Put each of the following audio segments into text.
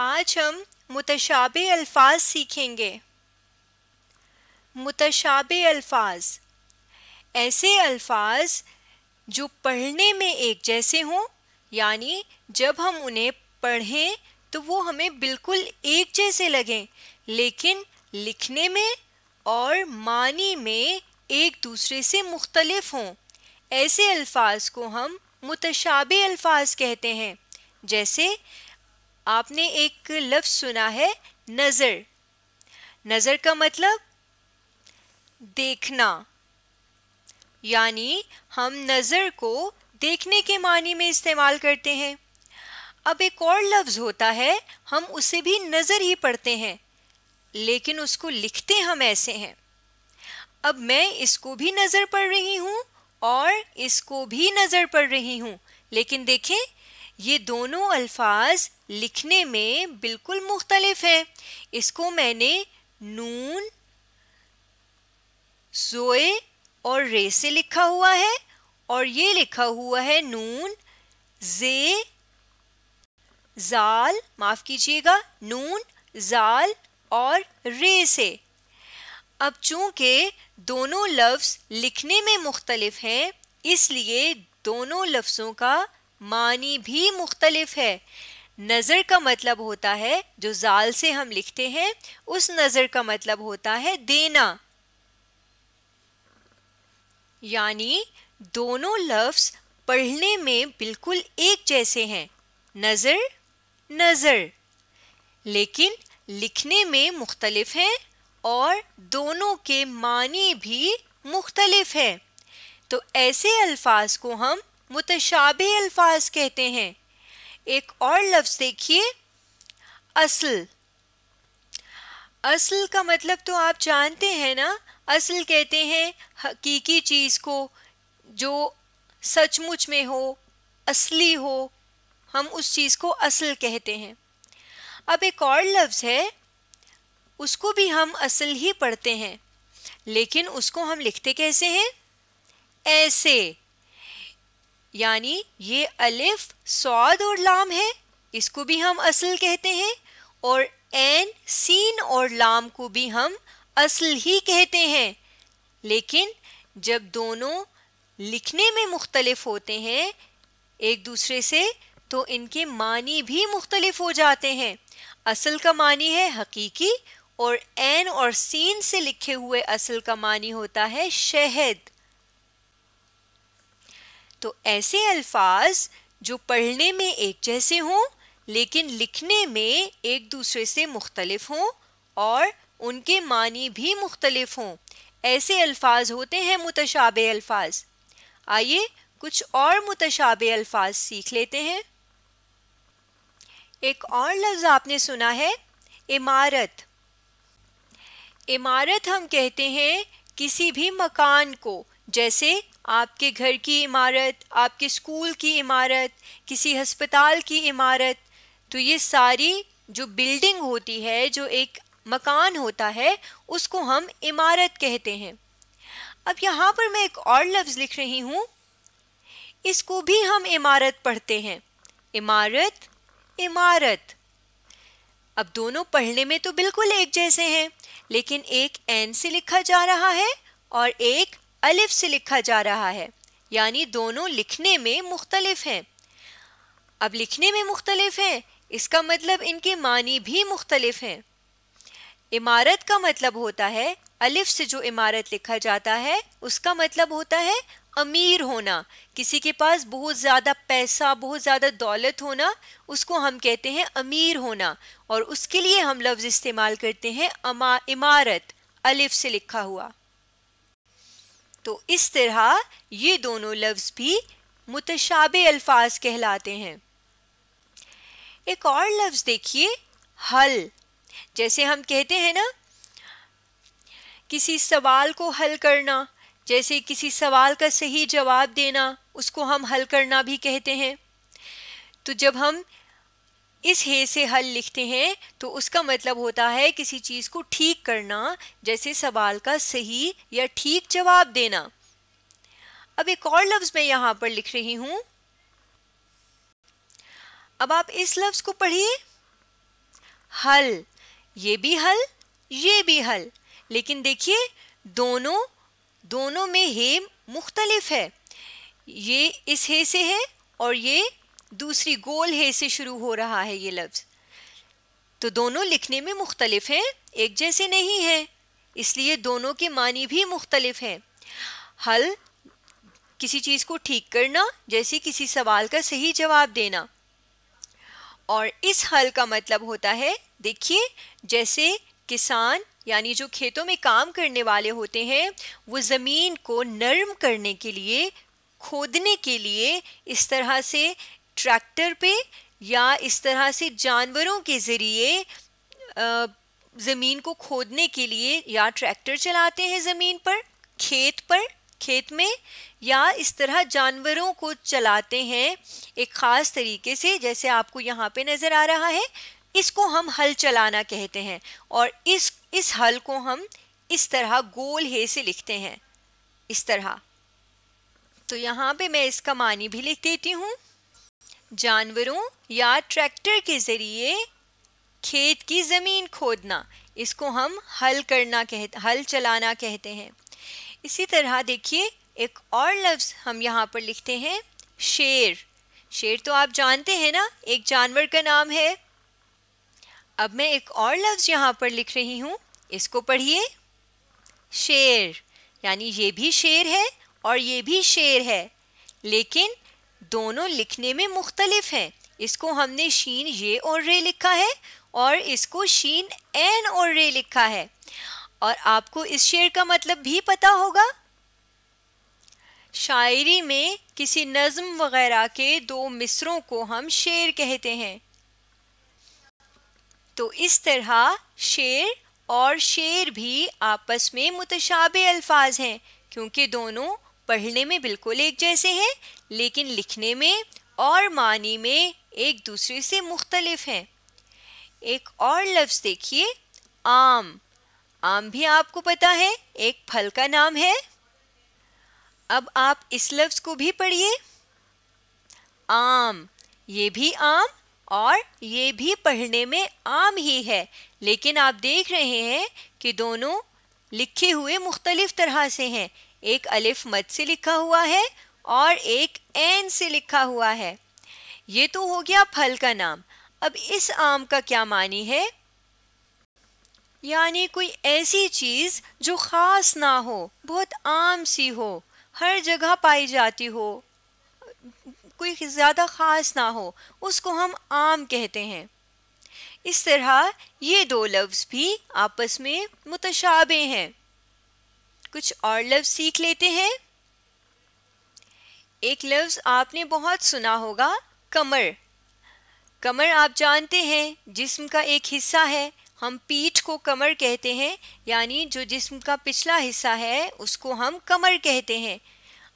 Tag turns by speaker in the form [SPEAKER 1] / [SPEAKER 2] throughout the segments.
[SPEAKER 1] आज हम मुतशाब अल्फाज सीखेंगे मुतशाब अल्फाज ऐसे अल्फाज जो पढ़ने में एक जैसे हों यानी जब हम उन्हें पढ़ें तो वो हमें बिल्कुल एक जैसे लगें लेकिन लिखने में और मानी में एक दूसरे से मुख्तलफ हों ऐसे अल्फाज को हम मुतशाब अल्फाज कहते हैं जैसे आपने एक लफ्ज़ सुना है नज़र नज़र का मतलब देखना यानी हम नज़र को देखने के मानी में इस्तेमाल करते हैं अब एक और लफ्ज़ होता है हम उसे भी नज़र ही पढ़ते हैं लेकिन उसको लिखते हम ऐसे हैं अब मैं इसको भी नज़र पढ़ रही हूँ और इसको भी नज़र पढ़ रही हूँ लेकिन देखें ये दोनों अल्फाज लिखने में बिल्कुल मुख्तलिफ है इसको मैंने नून जोए और रे से लिखा हुआ है और ये लिखा हुआ है नून जे जाल माफ़ कीजिएगा नून जाल और रे से अब चूंकि दोनों लफ्ज़ लिखने में मुख्तलिफ हैं इसलिए दोनों लफ्ज़ों का मानी भी मुख्तलिफ है नज़र का मतलब होता है जो जाल से हम लिखते हैं उस नज़र का मतलब होता है देना यानी दोनों लफ्ज़ पढ़ने में बिल्कुल एक जैसे हैं नज़र नज़र लेकिन लिखने में मुख्तलिफ हैं और दोनों के मानी भी मुख्तलिफ हैं तो ऐसे अल्फाज को हम मुतशाबे अल्फाज कहते हैं एक और लफ्ज़ देखिए असल असल का मतलब तो आप जानते हैं ना असल कहते हैं हकीकी चीज़ को जो सचमुच में हो असली हो हम उस चीज़ को असल कहते हैं अब एक और लफ्ज़ है उसको भी हम असल ही पढ़ते हैं लेकिन उसको हम लिखते कैसे हैं ऐसे यानी ये अलिफ सौद और लाम है इसको भी हम असल कहते हैं और एन सीन और लाम को भी हम असल ही कहते हैं लेकिन जब दोनों लिखने में मुख्तलफ होते हैं एक दूसरे से तो इनके मानी भी मुख्तलफ हो जाते हैं असल का मानी है हकीकी और एन और सीन से लिखे हुए असल का मानी होता है शहद तो ऐसे अल्फाज जो पढ़ने में एक जैसे हों लेकिन लिखने में एक दूसरे से मुख्तलफ हों और उनके मानी भी मुख्तलफ हों ऐसे अल्फाज होते हैं मुतशाब अल्फाज आइए कुछ और मुतशाब अल्फाज सीख लेते हैं एक और लफ्ज़ आपने सुना है इमारत इमारत हम कहते हैं किसी भी मकान को जैसे आपके घर की इमारत आपके स्कूल की इमारत किसी हस्पताल की इमारत तो ये सारी जो बिल्डिंग होती है जो एक मकान होता है उसको हम इमारत कहते हैं अब यहाँ पर मैं एक और लफ्ज़ लिख रही हूँ इसको भी हम इमारत पढ़ते हैं इमारत इमारत अब दोनों पढ़ने में तो बिल्कुल एक जैसे हैं लेकिन एक एन से लिखा जा रहा है और एक अलिफ से लिखा जा रहा है यानी दोनों लिखने में मुख्तलिफ हैं अब लिखने में मुख्तलिफ हैं इसका मतलब इनके मानी भी मुख्तलिफ हैं इमारत का मतलब होता है अलिफ से जो इमारत लिखा जाता है उसका मतलब होता है अमीर होना किसी के पास बहुत ज़्यादा पैसा बहुत ज़्यादा दौलत होना उसको हम कहते हैं अमीर होना और उसके लिए हम लफ्ज़ इस्तेमाल करते हैं अमा इमारत अलिफ से लिखा हुआ तो इस तरह ये दोनों लफ्ज़ भी मुतशाब अल्फाज कहलाते हैं एक और लफ्ज़ देखिए हल जैसे हम कहते हैं ना किसी सवाल को हल करना जैसे किसी सवाल का सही जवाब देना उसको हम हल करना भी कहते हैं तो जब हम इस हे से हल लिखते हैं तो उसका मतलब होता है किसी चीज़ को ठीक करना जैसे सवाल का सही या ठीक जवाब देना अब एक और लफ्ज़ मैं यहाँ पर लिख रही हूँ अब आप इस लफ्ज़ को पढ़िए हल ये भी हल ये भी हल लेकिन देखिए दोनों दोनों में हे मुख्तलिफ है ये इस हे से है और ये दूसरी गोल हे से शुरू हो रहा है ये लफ्ज़ तो दोनों लिखने में मुख्तलिफ हैं एक जैसे नहीं हैं इसलिए दोनों के मानी भी मुख्तलिफ हैं हल किसी चीज़ को ठीक करना जैसे किसी सवाल का सही जवाब देना और इस हल का मतलब होता है देखिए जैसे किसान यानी जो खेतों में काम करने वाले होते हैं वो ज़मीन को नरम करने के लिए खोदने के लिए इस तरह से ट्रैक्टर पे या इस तरह से जानवरों के ज़रिए ज़मीन को खोदने के लिए या ट्रैक्टर चलाते हैं ज़मीन पर खेत पर खेत में या इस तरह जानवरों को चलाते हैं एक ख़ास तरीके से जैसे आपको यहाँ पे नज़र आ रहा है इसको हम हल चलाना कहते हैं और इस इस हल को हम इस तरह गोल हे से लिखते हैं इस तरह तो यहाँ पे मैं इसका मानी भी लिख देती हूँ जानवरों या ट्रैक्टर के ज़रिए खेत की ज़मीन खोदना इसको हम हल करना कहते हल चलाना कहते हैं इसी तरह देखिए एक और लफ्ज़ हम यहाँ पर लिखते हैं शेर शेर तो आप जानते हैं ना एक जानवर का नाम है अब मैं एक और लफ्ज़ यहाँ पर लिख रही हूँ इसको पढ़िए शेर यानी ये भी शेर है और ये भी शेर है लेकिन दोनों लिखने में मुख्तलिफ हैं इसको हमने शीन ये और रे लिखा है और इसको शीन एन और रे लिखा है और आपको इस शेर का मतलब भी पता होगा शायरी में किसी नज़म वगैरह के दो मिसरों को हम शेर कहते हैं तो इस तरह शेर और शेर भी आपस में मुतशाबे अल्फाज हैं क्योंकि दोनों पढ़ने में बिल्कुल एक जैसे हैं लेकिन लिखने में और मानी में एक दूसरे से मुख्तलिफ हैं एक और लफ्ज़ देखिए आम आम भी आपको पता है एक फल का नाम है अब आप इस लफ्ज़ को भी पढ़िए आम ये भी आम और ये भी पढ़ने में आम ही है लेकिन आप देख रहे हैं कि दोनों लिखे हुए मुख्तलिफ तरह से हैं एक अलिफ मत से लिखा हुआ है और एक एन से लिखा हुआ है ये तो हो गया फल का नाम अब इस आम का क्या मानी है यानी कोई ऐसी चीज़ जो ख़ास ना हो बहुत आम सी हो हर जगह पाई जाती हो कोई ज़्यादा ख़ास ना हो उसको हम आम कहते हैं इस तरह ये दो लफ्ज़ भी आपस में मुतशाबे हैं कुछ और लफ्ज़ सीख लेते हैं एक लफ्ज़ आपने बहुत सुना होगा कमर कमर आप जानते हैं जिस्म का एक हिस्सा है हम पीठ को कमर कहते हैं यानी जो जिस्म का पिछला हिस्सा है उसको हम कमर कहते हैं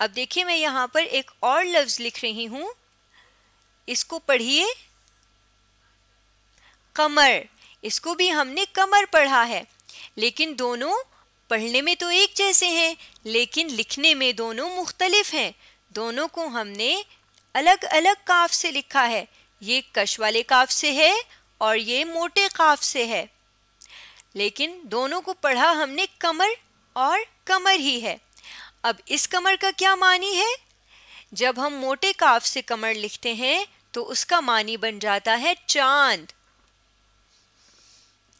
[SPEAKER 1] अब देखिए मैं यहाँ पर एक और लफ्ज़ लिख रही हूँ इसको पढ़िए कमर इसको भी हमने कमर पढ़ा है लेकिन दोनों पढ़ने में तो एक जैसे हैं लेकिन लिखने में दोनों मुख्तलिफ हैं दोनों को हमने अलग अलग काफ से लिखा है ये कश वाले काफ से है और ये मोटे काफ से है लेकिन दोनों को पढ़ा हमने कमर और कमर ही है अब इस कमर का क्या मानी है जब हम मोटे काफ से कमर लिखते हैं तो उसका मानी बन जाता है चांद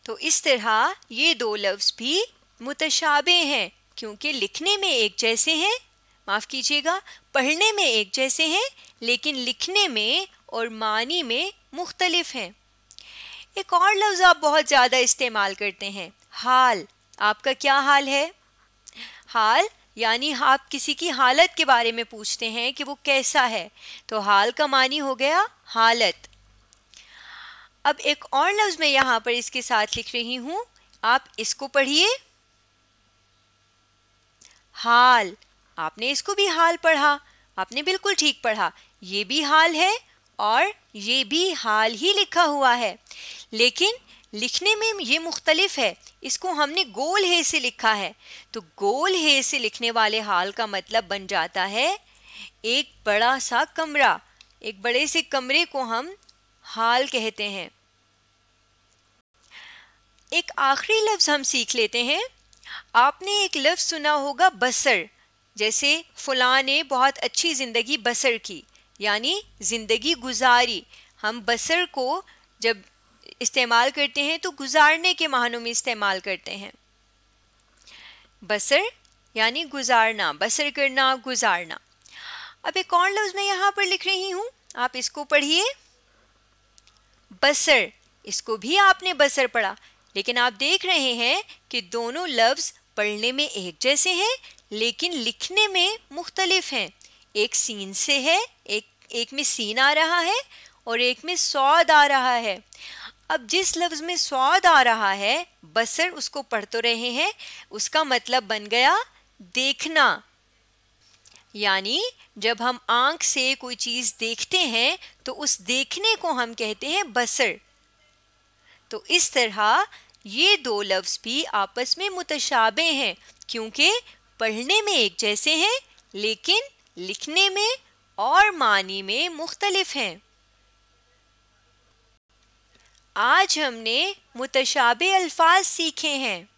[SPEAKER 1] तो इस तरह ये दो लफ्ज भी मुतशाबे हैं क्योंकि लिखने में एक जैसे हैं माफ़ कीजिएगा पढ़ने में एक जैसे हैं लेकिन लिखने में और मानी में मुख्तलिफ हैं एक और लफ्ज़ आप बहुत ज़्यादा इस्तेमाल करते हैं हाल आपका क्या हाल है हाल यानी आप किसी की हालत के बारे में पूछते हैं कि वो कैसा है तो हाल का मानी हो गया हालत अब एक और लफ्ज़ मैं यहाँ पर इसके साथ लिख रही हूँ आप इसको पढ़िए हाल आपने इसको भी हाल पढ़ा आपने बिल्कुल ठीक पढ़ा ये भी हाल है और ये भी हाल ही लिखा हुआ है लेकिन लिखने में ये मुख्तलिफ है इसको हमने गोल हे से लिखा है तो गोल हे से लिखने वाले हाल का मतलब बन जाता है एक बड़ा सा कमरा एक बड़े से कमरे को हम हाल कहते हैं एक आखिरी लफ्ज़ हम सीख लेते हैं आपने एक लफ्ज़ सुना होगा बसर जैसे फ़लाँ ने बहुत अच्छी ज़िंदगी बसर की यानी ज़िंदगी गुजारी हम बसर को जब इस्तेमाल करते हैं तो गुजारने के मानों में इस्तेमाल करते हैं बसर यानी गुजारना बसर करना गुजारना अब एक और लफ्ज़ मैं यहाँ पर लिख रही हूँ आप इसको पढ़िए बसर इसको भी आपने बसर पढ़ा लेकिन आप देख रहे हैं कि दोनों लफ्ज़ पढ़ने में एक जैसे हैं लेकिन लिखने में मुख्तलिफ हैं एक सीन से है एक एक में सीन आ रहा है और एक में सौद आ रहा है अब जिस लफ्ज़ में सौद आ रहा है बसर उसको पढ़ तो रहे हैं उसका मतलब बन गया देखना यानी जब हम आंख से कोई चीज़ देखते हैं तो उस देखने को हम कहते हैं बसर तो इस तरह ये दो लफ्ज़ भी आपस में मुतशाबे हैं क्योंकि पढ़ने में एक जैसे हैं लेकिन लिखने में और मानी में मुख्तलिफ हैं आज हमने मुतशाबे अल्फाज सीखे हैं